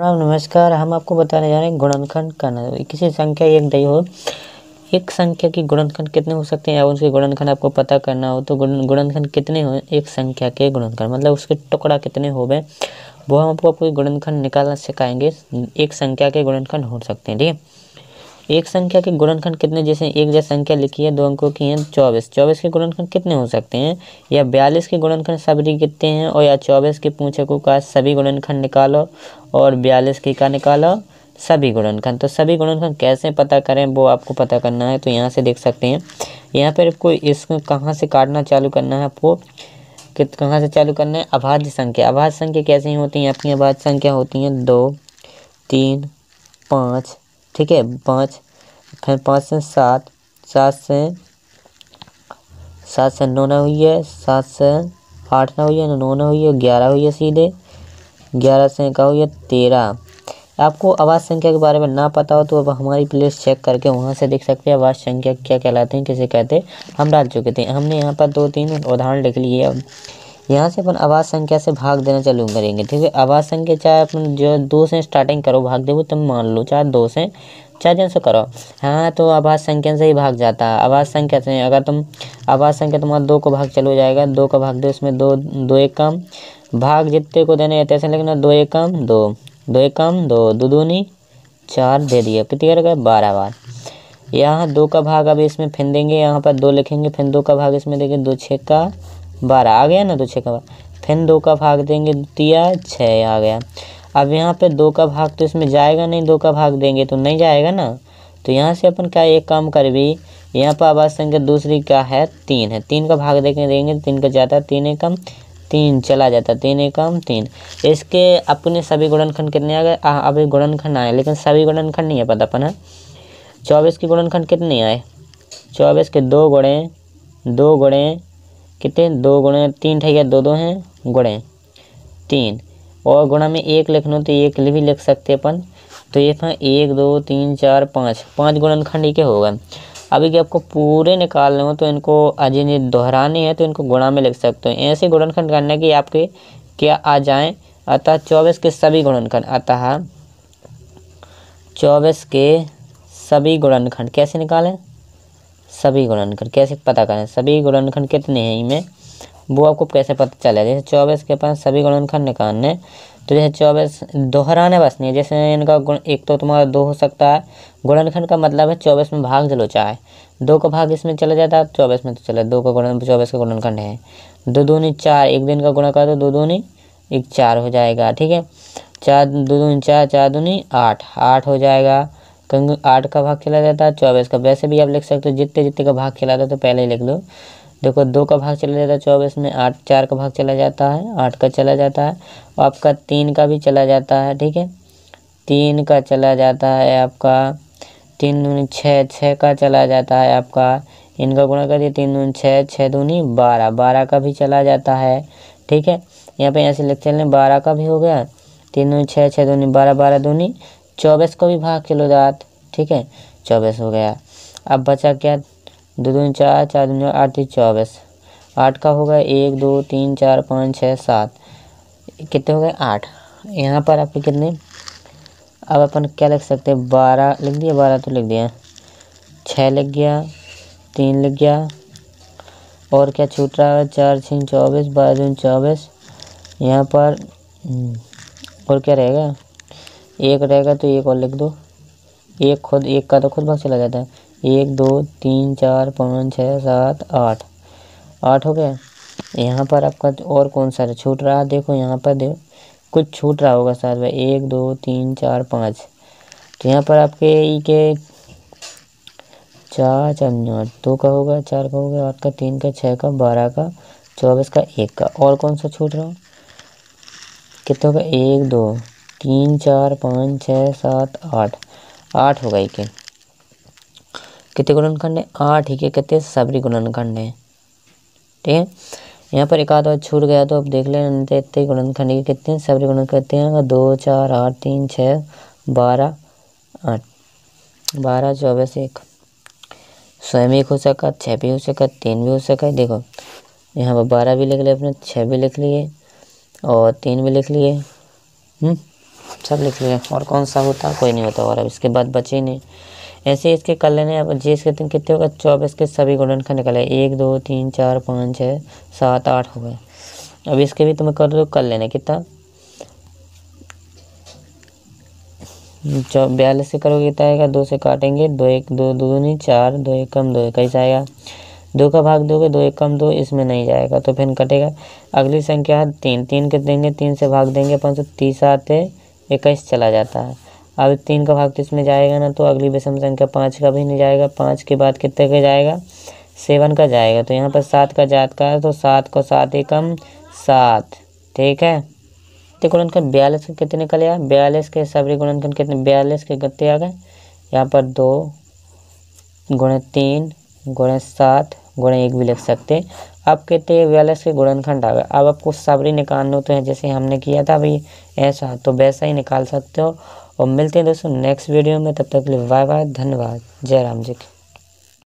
प्रणाम नमस्कार हम आपको बताने जा रहे हैं गुणनखंड का किसी संख्या एक दही हो एक संख्या की गुणनखंड कितने हो सकते हैं या उसके गुणनखंड आपको पता करना हो तो गुण गुणनखंड कितने हो एक संख्या के गुणनखंड मतलब उसके टुकड़ा कितने हो गए वो हम आपको आपको गुणनखंड निकालना सिखाएंगे एक संख्या के गुणनखंड हो सकते हैं ठीक है एक संख्या के गुणनखंड कितने जैसे एक जैसे संख्या लिखी है दो अंकों की हैं चौबीस चौबीस के गुणनखंड कितने हो सकते हैं या बयालीस के गुणनखंड सभी कितने हैं और या चौबीस के पूछकों का सभी गुणनखंड निकालो और बयालीस के का निकालो सभी गुणनखंड तो सभी गुणनखंड कैसे पता करें वो आपको पता करना है तो यहाँ से देख सकते हैं यहाँ पर आपको इसको कहाँ से काटना चालू करना है आपको कित कहाँ से चालू करना है अभाज्य संख्या अभाज्य संख्या कैसे होती हैं अपनी अभाज्य संख्या होती हैं दो तीन पाँच ठीक है पाँच फिर पाँच से सात सात से सात से नौ ना हुई है सात से आठ ना हुई है नौ ना हुई है ग्यारह हुई है सीधे ग्यारह से इक्का हुई है तेरह आपको आवाज़ संख्या के बारे में ना पता हो तो अब हमारी प्लेस चेक करके वहाँ से देख सकते हैं आवाज़ संख्या क्या कहलाते हैं किसे कहते हैं हम डाल चुके थे हमने यहाँ पर दो तीन उदाहरण लिख लिए अब यहाँ से अपन आवाज संख्या से भाग देना चालू करेंगे ठीक है आवाज संख्या चाहे अपन जो दो से स्टार्टिंग करो भाग वो तुम मान लो चाहे दो से चाहे जन से करो हाँ तो आवाज संख्या से ही भाग जाता है आवाज संख्या से अगर तुम आवाज संख्या तुम्हारा दो को भाग चलो जाएगा दो का भाग दो इसमें दो दो एक कम भाग जितने को देने तैसे लेकिन दो एक कम दो दो एक कम दो दो दूनी चार दे दिए कितनी कर गए बारह बार यहाँ दो का भाग अभी इसमें फेंक देंगे यहाँ पर दो लिखेंगे फिर दो का भाग इसमें देंगे दो छः का बारह आ गया ना तो छः का भाग फिर दो का भाग देंगे दिया छः आ गया अब यहाँ पे दो का भाग तो इसमें जाएगा नहीं दो का भाग देंगे तो नहीं जाएगा ना तो यहाँ से अपन क्या एक काम कर भी यहाँ पर आवाज संख्या दूसरी का है तीन है तीन का भाग देके देंगे तीन का जाता तीन कम तीन चला जाता तीन कम तीन इसके अपने सभी गुणनखंड कितने आ गए अभी गुणनखंड आए लेकिन सभी गुणनखंड नहीं है पता अपन है हाँ। चौबीस के गुणनखंड कितने आए चौबीस के दो गुणे दो गुणे कितने दो गुणे तीन ठेगा दो दो हैं गुणे तीन और गुणा में एक लिख लो तो एक भी लिख सकते अपन तो ये था एक दो तीन चार पाँच पाँच गुणनखंड के होगा अभी कि आपको पूरे निकालने हो तो इनको अजय दोहराने हैं तो इनको गुणा में लिख सकते हो ऐसे गुणनखंड करने की आपके क्या आ जाएं अतः चौबीस के सभी गुणनखंड अतः चौबीस के सभी गुणनखंड कैसे निकालें सभी गुणनखंड कैसे पता करें सभी गुणनखंड कितने हैं इनमें वो आपको कैसे पता चले जैसे चौबीस के पास सभी गुणनखंड निकालने तो जैसे चौबीस दोहराने बस नहीं है जैसे इनका गुण एक तो तुम्हारा दो हो सकता है गुणनखंड का मतलब है चौबीस में भाग चलो चाहे दो का भाग इसमें चला जाता है चौबीस में तो चले दो का गुणन चौबीस का गुणनखंड है दो दूनी चार एक दिन का गुणा कर दो दो दूनी एक चार हो जाएगा ठीक है चार दो दूनी चार चार दूनी आठ आठ हो जाएगा तो कहीं आठ का भाग खेला जाता है चौबीस का वैसे भी आप लिख सकते हो जितने जितने का भाग खेला जाता है तो पहले ही लिख दो देखो दो का भाग चला जाता है चौबीस में आठ चार का भाग चला जाता है आठ का चला जाता है और आपका तीन का भी चला जाता है ठीक है तीन का चला जाता है आपका तीन दूनी छः छः का चला जाता है आपका इनका गुणा कर दिया तीन दूनी छः छः दूनी बारह बारह का भी चला जाता है ठीक है यहाँ पे ऐसे लिख चलने बारह का भी हो गया तीन दूनी छः छः दूनी बारह बारह दूनी चौबीस को भी भाग के लो जात ठीक है चौबीस हो गया अब बचा क्या दो दून चार चार दून आठ तीन चौबीस आठ का होगा एक दो तीन चार पाँच छः सात कितने हो गए आठ यहाँ पर आपके कितने अब अपन क्या लिख सकते हैं बारह लिख दिया बारह तो लिख दिया छः लिख गया तीन लिख गया और क्या छूट रहा है चार छः चौबीस बारह दून चौबीस यहाँ पर हम्म, और क्या रहेगा एक रहेगा तो एक और लिख दो एक खुद एक का तो खुद भाग चला जाता है एक दो तीन चार पाँच छः सात आठ आठ हो गया यहाँ पर आपका और कौन सा छूट रहा है देखो यहाँ पर देखो कुछ छूट रहा होगा साथ में एक दो तीन चार पाँच तो यहाँ पर आपके ई के चार चार दो का होगा चार का होगा आठ का तीन का छः का बारह का चौबीस का एक का और कौन सा छूट रहा हो कितने का एक दो तीन चार पाँच छः सात आठ आठ हो गए के कितने गुणनखंड है आठ ही के कितने सबरी गुणनखंड है ठीक है यहाँ पर एक आध छूट गया तो अब देख लेना इतने गुणनखंड के कितने सबरी गुणन करते हैं दो चार आठ तीन छः बारह आठ बारह चौबीस एक स्वयं एक हो सका छः भी हो सका तीन भी हो सका देखो यहाँ पर बारह भी लिख लिया अपने छः भी लिख लिए और तीन भी लिख लिए हम्म? सब लिख लिया और कौन सा होता कोई नहीं होता और अब इसके बाद बचे ही नहीं ऐसे इसके कल लेने अब जी इसके दिन कितने होगा चौबीस के सभी का निकले एक दो तीन चार पाँच छः सात आठ हो गए अब इसके भी तुम्हें कर दो कल लेने कितना बयालीस से करोगे कितना आएगा दो से काटेंगे दो एक दो दो नहीं चार दो एक कम दो एक कैसे आएगा दो का भाग दोगे दो एक कम दो इसमें नहीं जाएगा तो फिर कटेगा अगली संख्या है तीन तीन के देंगे तीन से भाग देंगे पाँच सौ तीस आते इक्कीस चला जाता है अब तीन का भाग तो इसमें जाएगा ना तो अगली विषम संख्या पाँच का भी नहीं जाएगा पाँच के बाद कितने का जाएगा सेवन का जाएगा तो यहाँ पर सात का जात का है तो सात को सात एकम सात ठीक है गत्ते तो गुणनखंड बयालीस के कितने निकल आया बयालीस के सबरी गुणनखंड कितने बयालीस के गत्ते आ गए यहाँ पर दो गुणे तीन गुणे सात गुणे एक भी लिख सकते अब कहते हैं बयालीस के गुणनखंड आ गए अब आपको सबरी निकालने होते तो हैं जैसे हमने किया था भाई ऐसा तो वैसा ही निकाल सकते हो और मिलते हैं दोस्तों नेक्स्ट वीडियो में तब तक के लिए बाय बाय धन्यवाद जय राम जी की